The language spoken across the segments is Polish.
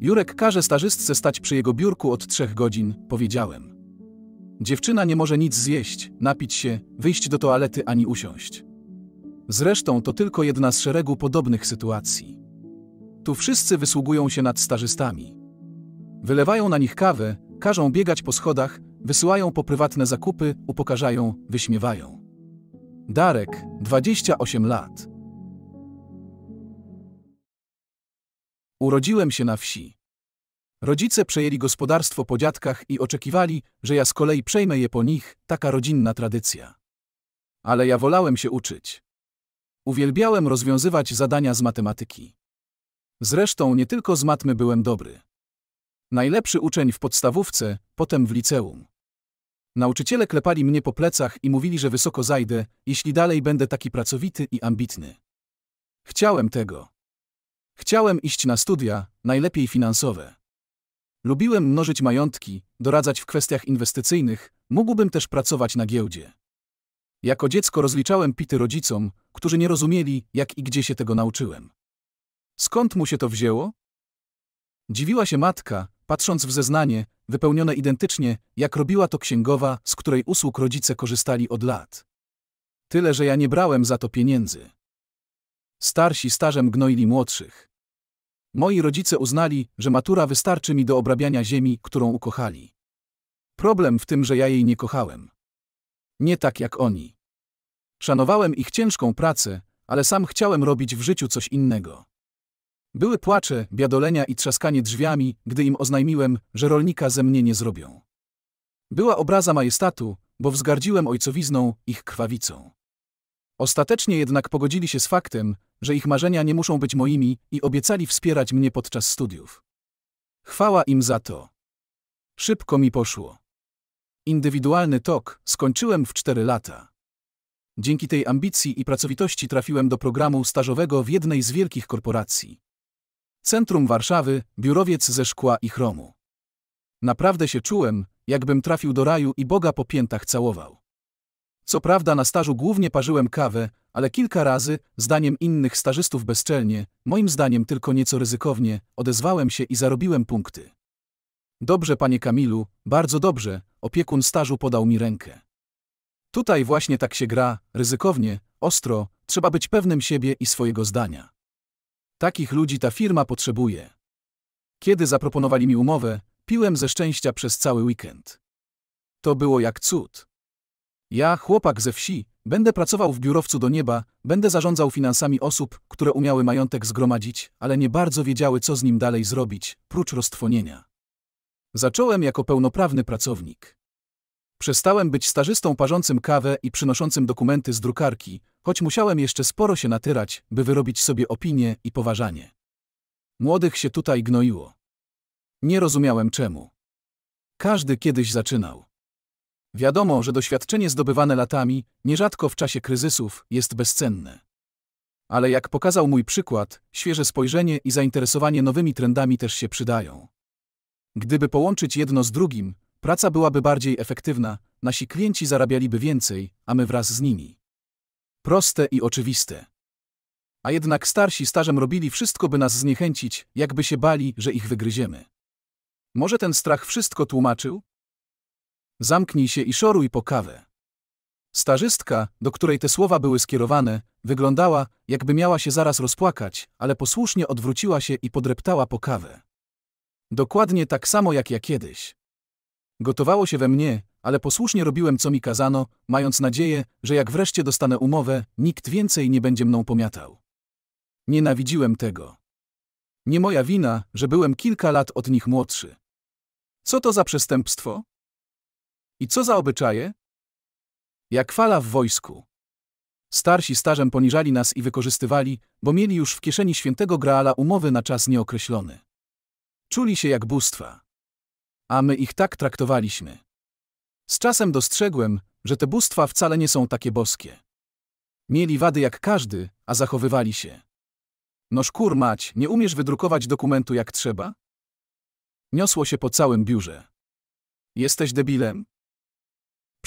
Jurek każe starzystce stać przy jego biurku od trzech godzin, powiedziałem. Dziewczyna nie może nic zjeść, napić się, wyjść do toalety ani usiąść. Zresztą to tylko jedna z szeregu podobnych sytuacji. Tu wszyscy wysługują się nad starzystami. Wylewają na nich kawę, każą biegać po schodach, wysyłają po prywatne zakupy, upokarzają, wyśmiewają. Darek, 28 lat. Urodziłem się na wsi. Rodzice przejęli gospodarstwo po dziadkach i oczekiwali, że ja z kolei przejmę je po nich, taka rodzinna tradycja. Ale ja wolałem się uczyć. Uwielbiałem rozwiązywać zadania z matematyki. Zresztą nie tylko z matmy byłem dobry. Najlepszy uczeń w podstawówce, potem w liceum. Nauczyciele klepali mnie po plecach i mówili, że wysoko zajdę, jeśli dalej będę taki pracowity i ambitny. Chciałem tego. Chciałem iść na studia, najlepiej finansowe. Lubiłem mnożyć majątki, doradzać w kwestiach inwestycyjnych, mógłbym też pracować na giełdzie. Jako dziecko rozliczałem pity rodzicom, którzy nie rozumieli, jak i gdzie się tego nauczyłem. Skąd mu się to wzięło? Dziwiła się matka, patrząc w zeznanie, wypełnione identycznie, jak robiła to księgowa, z której usług rodzice korzystali od lat. Tyle, że ja nie brałem za to pieniędzy. Starsi starzem gnoili młodszych. Moi rodzice uznali, że matura wystarczy mi do obrabiania ziemi, którą ukochali. Problem w tym, że ja jej nie kochałem. Nie tak jak oni. Szanowałem ich ciężką pracę, ale sam chciałem robić w życiu coś innego. Były płacze, biadolenia i trzaskanie drzwiami, gdy im oznajmiłem, że rolnika ze mnie nie zrobią. Była obraza majestatu, bo wzgardziłem ojcowizną, ich krwawicą. Ostatecznie jednak pogodzili się z faktem, że ich marzenia nie muszą być moimi i obiecali wspierać mnie podczas studiów. Chwała im za to. Szybko mi poszło. Indywidualny tok skończyłem w 4 lata. Dzięki tej ambicji i pracowitości trafiłem do programu stażowego w jednej z wielkich korporacji. Centrum Warszawy, biurowiec ze szkła i chromu. Naprawdę się czułem, jakbym trafił do raju i Boga po piętach całował. Co prawda na stażu głównie parzyłem kawę, ale kilka razy, zdaniem innych stażystów bezczelnie, moim zdaniem tylko nieco ryzykownie, odezwałem się i zarobiłem punkty. Dobrze, panie Kamilu, bardzo dobrze, opiekun stażu podał mi rękę. Tutaj właśnie tak się gra, ryzykownie, ostro, trzeba być pewnym siebie i swojego zdania. Takich ludzi ta firma potrzebuje. Kiedy zaproponowali mi umowę, piłem ze szczęścia przez cały weekend. To było jak cud. Ja, chłopak ze wsi, będę pracował w biurowcu do nieba, będę zarządzał finansami osób, które umiały majątek zgromadzić, ale nie bardzo wiedziały, co z nim dalej zrobić, prócz roztwonienia. Zacząłem jako pełnoprawny pracownik. Przestałem być stażystą parzącym kawę i przynoszącym dokumenty z drukarki, choć musiałem jeszcze sporo się natyrać, by wyrobić sobie opinię i poważanie. Młodych się tutaj gnoiło. Nie rozumiałem czemu. Każdy kiedyś zaczynał. Wiadomo, że doświadczenie zdobywane latami, nierzadko w czasie kryzysów, jest bezcenne. Ale jak pokazał mój przykład, świeże spojrzenie i zainteresowanie nowymi trendami też się przydają. Gdyby połączyć jedno z drugim, praca byłaby bardziej efektywna, nasi klienci zarabialiby więcej, a my wraz z nimi. Proste i oczywiste. A jednak starsi starzem robili wszystko, by nas zniechęcić, jakby się bali, że ich wygryziemy. Może ten strach wszystko tłumaczył? Zamknij się i szoruj po kawę. Starzystka, do której te słowa były skierowane, wyglądała, jakby miała się zaraz rozpłakać, ale posłusznie odwróciła się i podreptała po kawę. Dokładnie tak samo jak ja kiedyś. Gotowało się we mnie, ale posłusznie robiłem co mi kazano, mając nadzieję, że jak wreszcie dostanę umowę, nikt więcej nie będzie mną pomiatał. Nienawidziłem tego. Nie moja wina, że byłem kilka lat od nich młodszy. Co to za przestępstwo? I co za obyczaje? Jak fala w wojsku. Starsi starzem poniżali nas i wykorzystywali, bo mieli już w kieszeni świętego Graala umowy na czas nieokreślony. Czuli się jak bóstwa. A my ich tak traktowaliśmy. Z czasem dostrzegłem, że te bóstwa wcale nie są takie boskie. Mieli wady jak każdy, a zachowywali się. Noż kur mać, nie umiesz wydrukować dokumentu jak trzeba? Niosło się po całym biurze. Jesteś debilem?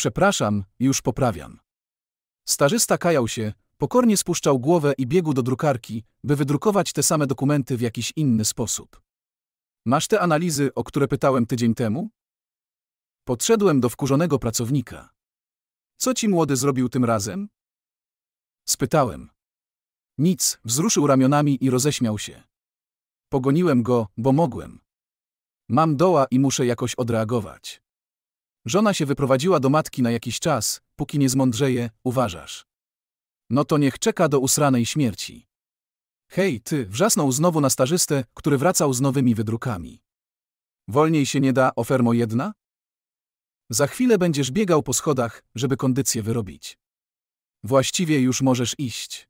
Przepraszam, już poprawiam. Starzysta kajał się, pokornie spuszczał głowę i biegł do drukarki, by wydrukować te same dokumenty w jakiś inny sposób. Masz te analizy, o które pytałem tydzień temu? Podszedłem do wkurzonego pracownika. Co ci młody zrobił tym razem? Spytałem. Nic, wzruszył ramionami i roześmiał się. Pogoniłem go, bo mogłem. Mam doła i muszę jakoś odreagować. Żona się wyprowadziła do matki na jakiś czas, póki nie zmądrzeje, uważasz. No to niech czeka do usranej śmierci. Hej, ty, wrzasnął znowu na starzystę, który wracał z nowymi wydrukami. Wolniej się nie da, ofermo jedna? Za chwilę będziesz biegał po schodach, żeby kondycję wyrobić. Właściwie już możesz iść.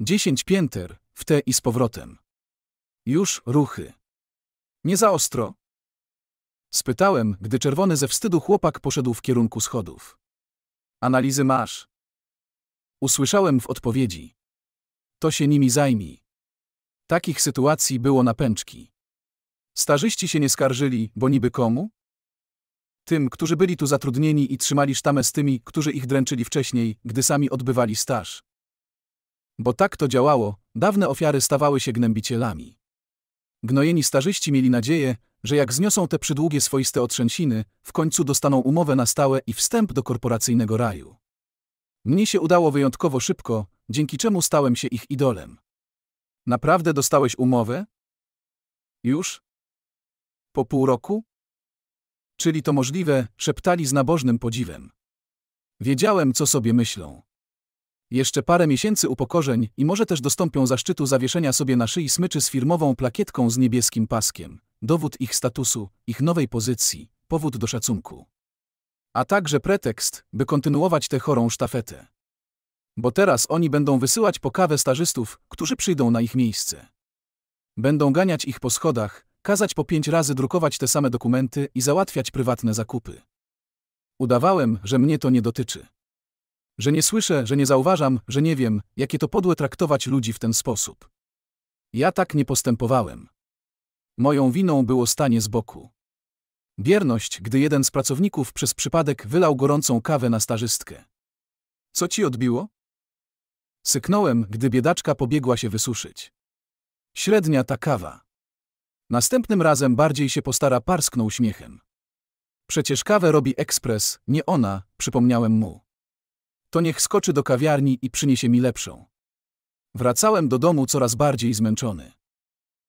Dziesięć pięter, w te i z powrotem. Już ruchy. Nie za ostro, Spytałem, gdy czerwony ze wstydu chłopak poszedł w kierunku schodów. Analizy masz. Usłyszałem w odpowiedzi. To się nimi zajmij. Takich sytuacji było na pęczki. Starzyści się nie skarżyli, bo niby komu? Tym, którzy byli tu zatrudnieni i trzymali sztamę z tymi, którzy ich dręczyli wcześniej, gdy sami odbywali staż. Bo tak to działało, dawne ofiary stawały się gnębicielami. Gnojeni starzyści mieli nadzieję, że jak zniosą te przydługie swoiste otrzęsiny, w końcu dostaną umowę na stałe i wstęp do korporacyjnego raju. Mnie się udało wyjątkowo szybko, dzięki czemu stałem się ich idolem. Naprawdę dostałeś umowę? Już? Po pół roku? Czyli to możliwe, szeptali z nabożnym podziwem. Wiedziałem, co sobie myślą. Jeszcze parę miesięcy upokorzeń i może też dostąpią zaszczytu zawieszenia sobie na szyi smyczy z firmową plakietką z niebieskim paskiem dowód ich statusu, ich nowej pozycji, powód do szacunku. A także pretekst, by kontynuować tę chorą sztafetę. Bo teraz oni będą wysyłać po kawę stażystów, którzy przyjdą na ich miejsce. Będą ganiać ich po schodach, kazać po pięć razy drukować te same dokumenty i załatwiać prywatne zakupy. Udawałem, że mnie to nie dotyczy. Że nie słyszę, że nie zauważam, że nie wiem, jakie to podłe traktować ludzi w ten sposób. Ja tak nie postępowałem. Moją winą było stanie z boku. Bierność, gdy jeden z pracowników przez przypadek wylał gorącą kawę na starzystkę. Co ci odbiło? Syknąłem, gdy biedaczka pobiegła się wysuszyć. Średnia ta kawa. Następnym razem bardziej się postara parsknął śmiechem. Przecież kawę robi ekspres, nie ona, przypomniałem mu. To niech skoczy do kawiarni i przyniesie mi lepszą. Wracałem do domu coraz bardziej zmęczony.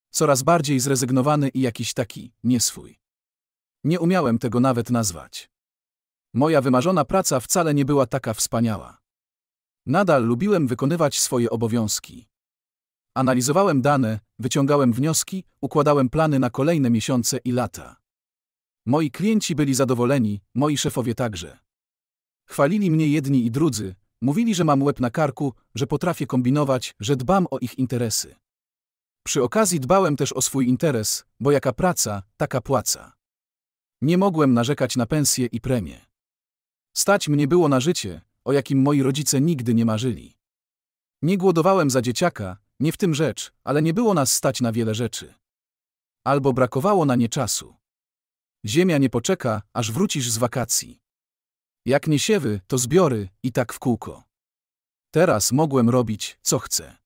Coraz bardziej zrezygnowany i jakiś taki, nieswój. Nie umiałem tego nawet nazwać. Moja wymarzona praca wcale nie była taka wspaniała. Nadal lubiłem wykonywać swoje obowiązki. Analizowałem dane, wyciągałem wnioski, układałem plany na kolejne miesiące i lata. Moi klienci byli zadowoleni, moi szefowie także. Chwalili mnie jedni i drudzy, mówili, że mam łeb na karku, że potrafię kombinować, że dbam o ich interesy. Przy okazji dbałem też o swój interes, bo jaka praca, taka płaca. Nie mogłem narzekać na pensję i premię. Stać mnie było na życie, o jakim moi rodzice nigdy nie marzyli. Nie głodowałem za dzieciaka, nie w tym rzecz, ale nie było nas stać na wiele rzeczy. Albo brakowało na nie czasu. Ziemia nie poczeka, aż wrócisz z wakacji. Jak nie siewy, to zbiory i tak w kółko. Teraz mogłem robić, co chcę.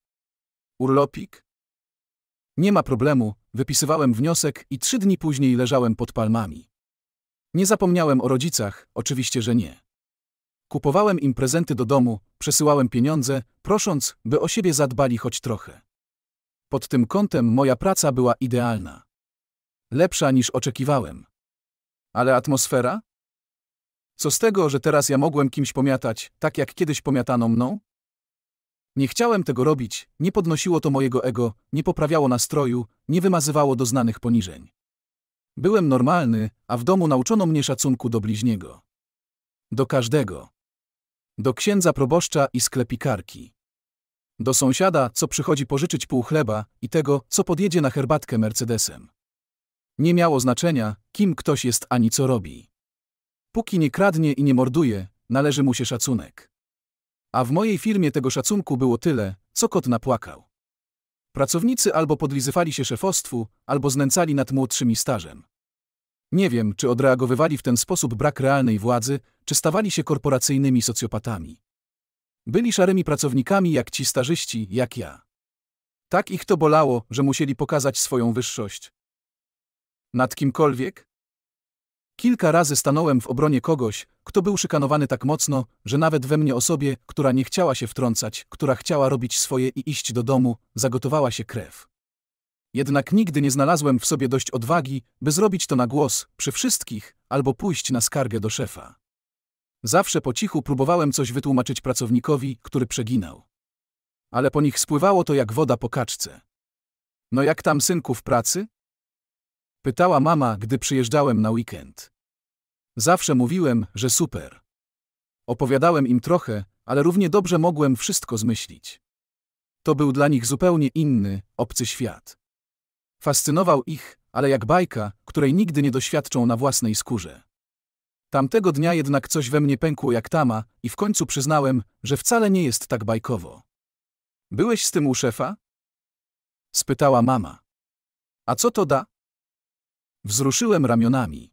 Urlopik? Nie ma problemu, wypisywałem wniosek i trzy dni później leżałem pod palmami. Nie zapomniałem o rodzicach, oczywiście, że nie. Kupowałem im prezenty do domu, przesyłałem pieniądze, prosząc, by o siebie zadbali choć trochę. Pod tym kątem moja praca była idealna. Lepsza niż oczekiwałem. Ale atmosfera? Co z tego, że teraz ja mogłem kimś pomiatać, tak jak kiedyś pomiatano mną? Nie chciałem tego robić, nie podnosiło to mojego ego, nie poprawiało nastroju, nie wymazywało doznanych poniżeń. Byłem normalny, a w domu nauczono mnie szacunku do bliźniego. Do każdego. Do księdza proboszcza i sklepikarki. Do sąsiada, co przychodzi pożyczyć pół chleba i tego, co podjedzie na herbatkę Mercedesem. Nie miało znaczenia, kim ktoś jest ani co robi. Póki nie kradnie i nie morduje, należy mu się szacunek. A w mojej firmie tego szacunku było tyle, co kot napłakał. Pracownicy albo podlizywali się szefostwu, albo znęcali nad młodszymi stażem. Nie wiem, czy odreagowywali w ten sposób brak realnej władzy, czy stawali się korporacyjnymi socjopatami. Byli szarymi pracownikami jak ci starzyści, jak ja. Tak ich to bolało, że musieli pokazać swoją wyższość. Nad kimkolwiek? Kilka razy stanąłem w obronie kogoś, kto był szykanowany tak mocno, że nawet we mnie osobie, która nie chciała się wtrącać, która chciała robić swoje i iść do domu, zagotowała się krew. Jednak nigdy nie znalazłem w sobie dość odwagi, by zrobić to na głos, przy wszystkich, albo pójść na skargę do szefa. Zawsze po cichu próbowałem coś wytłumaczyć pracownikowi, który przeginał. Ale po nich spływało to jak woda po kaczce. No jak tam synku w pracy? Pytała mama, gdy przyjeżdżałem na weekend. Zawsze mówiłem, że super. Opowiadałem im trochę, ale równie dobrze mogłem wszystko zmyślić. To był dla nich zupełnie inny, obcy świat. Fascynował ich, ale jak bajka, której nigdy nie doświadczą na własnej skórze. Tamtego dnia jednak coś we mnie pękło jak tama i w końcu przyznałem, że wcale nie jest tak bajkowo. Byłeś z tym u szefa? Spytała mama. A co to da? Wzruszyłem ramionami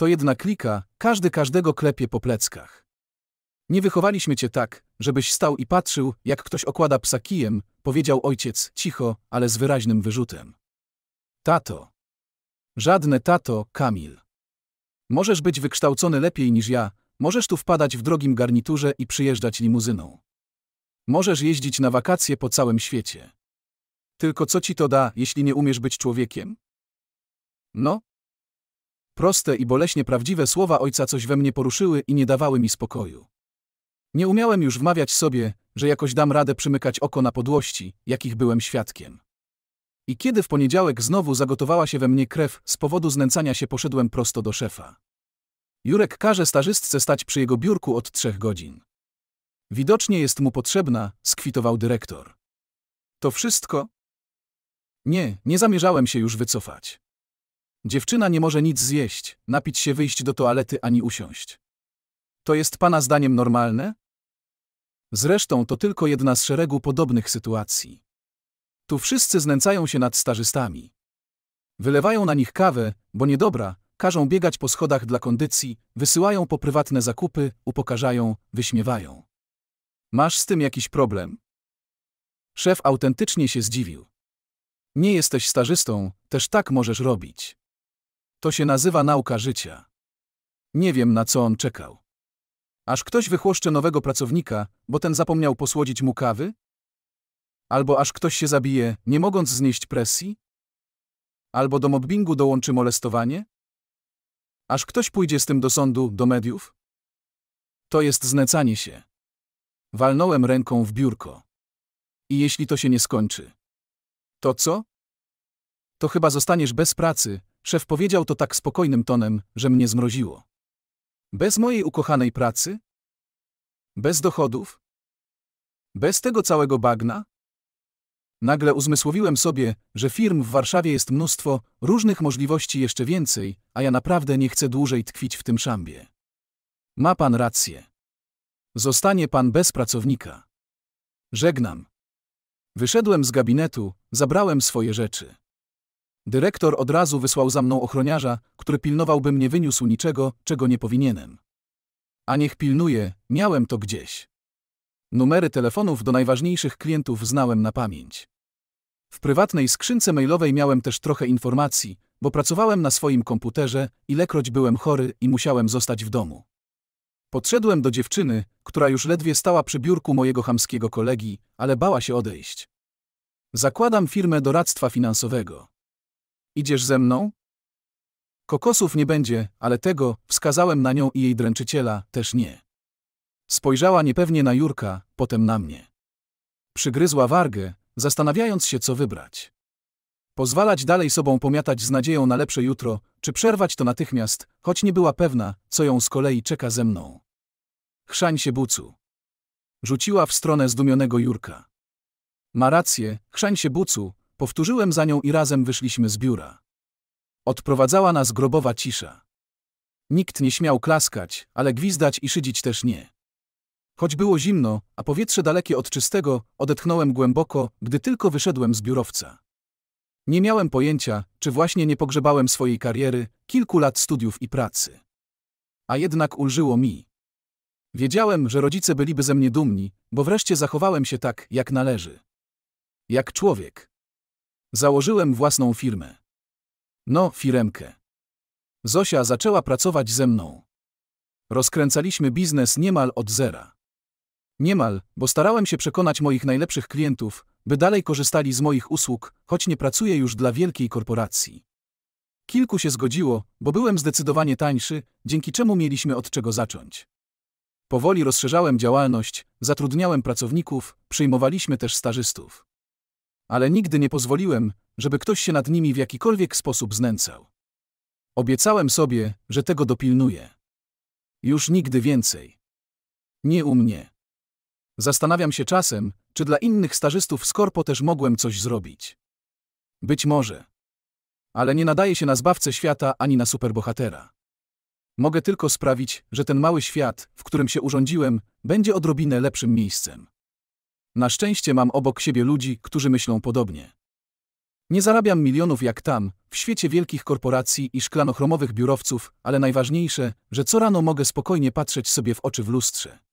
to jedna klika, każdy każdego klepie po pleckach. Nie wychowaliśmy cię tak, żebyś stał i patrzył, jak ktoś okłada psa kijem, powiedział ojciec, cicho, ale z wyraźnym wyrzutem. Tato. Żadne tato, Kamil. Możesz być wykształcony lepiej niż ja, możesz tu wpadać w drogim garniturze i przyjeżdżać limuzyną. Możesz jeździć na wakacje po całym świecie. Tylko co ci to da, jeśli nie umiesz być człowiekiem? No, Proste i boleśnie prawdziwe słowa ojca coś we mnie poruszyły i nie dawały mi spokoju. Nie umiałem już wmawiać sobie, że jakoś dam radę przymykać oko na podłości, jakich byłem świadkiem. I kiedy w poniedziałek znowu zagotowała się we mnie krew, z powodu znęcania się poszedłem prosto do szefa. Jurek każe stażystce stać przy jego biurku od trzech godzin. Widocznie jest mu potrzebna, skwitował dyrektor. To wszystko? Nie, nie zamierzałem się już wycofać. Dziewczyna nie może nic zjeść, napić się, wyjść do toalety ani usiąść. To jest pana zdaniem normalne? Zresztą to tylko jedna z szeregu podobnych sytuacji. Tu wszyscy znęcają się nad starzystami, Wylewają na nich kawę, bo niedobra, każą biegać po schodach dla kondycji, wysyłają po prywatne zakupy, upokarzają, wyśmiewają. Masz z tym jakiś problem? Szef autentycznie się zdziwił. Nie jesteś starzystą, też tak możesz robić. To się nazywa nauka życia. Nie wiem, na co on czekał. Aż ktoś wychłoszcze nowego pracownika, bo ten zapomniał posłodzić mu kawy? Albo aż ktoś się zabije, nie mogąc znieść presji? Albo do mobbingu dołączy molestowanie? Aż ktoś pójdzie z tym do sądu, do mediów? To jest znęcanie się. Walnąłem ręką w biurko. I jeśli to się nie skończy, to co? To chyba zostaniesz bez pracy, Szef powiedział to tak spokojnym tonem, że mnie zmroziło. Bez mojej ukochanej pracy? Bez dochodów? Bez tego całego bagna? Nagle uzmysłowiłem sobie, że firm w Warszawie jest mnóstwo, różnych możliwości jeszcze więcej, a ja naprawdę nie chcę dłużej tkwić w tym szambie. Ma pan rację. Zostanie pan bez pracownika. Żegnam. Wyszedłem z gabinetu, zabrałem swoje rzeczy. Dyrektor od razu wysłał za mną ochroniarza, który pilnowałby mnie wyniósł niczego, czego nie powinienem. A niech pilnuje, miałem to gdzieś. Numery telefonów do najważniejszych klientów znałem na pamięć. W prywatnej skrzynce mailowej miałem też trochę informacji, bo pracowałem na swoim komputerze, ilekroć byłem chory i musiałem zostać w domu. Podszedłem do dziewczyny, która już ledwie stała przy biurku mojego chamskiego kolegi, ale bała się odejść. Zakładam firmę doradztwa finansowego. Idziesz ze mną? Kokosów nie będzie, ale tego, wskazałem na nią i jej dręczyciela, też nie. Spojrzała niepewnie na Jurka, potem na mnie. Przygryzła wargę, zastanawiając się, co wybrać. Pozwalać dalej sobą pomiatać z nadzieją na lepsze jutro, czy przerwać to natychmiast, choć nie była pewna, co ją z kolei czeka ze mną. Chrzań się bucu. Rzuciła w stronę zdumionego Jurka. Ma rację, chrzań się bucu, Powtórzyłem za nią i razem wyszliśmy z biura. Odprowadzała nas grobowa cisza. Nikt nie śmiał klaskać, ale gwizdać i szydzić też nie. Choć było zimno, a powietrze dalekie od czystego, odetchnąłem głęboko, gdy tylko wyszedłem z biurowca. Nie miałem pojęcia, czy właśnie nie pogrzebałem swojej kariery, kilku lat studiów i pracy. A jednak ulżyło mi. Wiedziałem, że rodzice byliby ze mnie dumni, bo wreszcie zachowałem się tak, jak należy. Jak człowiek. Założyłem własną firmę. No, firemkę. Zosia zaczęła pracować ze mną. Rozkręcaliśmy biznes niemal od zera. Niemal, bo starałem się przekonać moich najlepszych klientów, by dalej korzystali z moich usług, choć nie pracuję już dla wielkiej korporacji. Kilku się zgodziło, bo byłem zdecydowanie tańszy, dzięki czemu mieliśmy od czego zacząć. Powoli rozszerzałem działalność, zatrudniałem pracowników, przyjmowaliśmy też stażystów ale nigdy nie pozwoliłem, żeby ktoś się nad nimi w jakikolwiek sposób znęcał. Obiecałem sobie, że tego dopilnuję. Już nigdy więcej. Nie u mnie. Zastanawiam się czasem, czy dla innych starzystów Skorpo też mogłem coś zrobić. Być może. Ale nie nadaje się na zbawcę świata ani na superbohatera. Mogę tylko sprawić, że ten mały świat, w którym się urządziłem, będzie odrobinę lepszym miejscem. Na szczęście mam obok siebie ludzi, którzy myślą podobnie. Nie zarabiam milionów jak tam, w świecie wielkich korporacji i szklanochromowych biurowców, ale najważniejsze, że co rano mogę spokojnie patrzeć sobie w oczy w lustrze.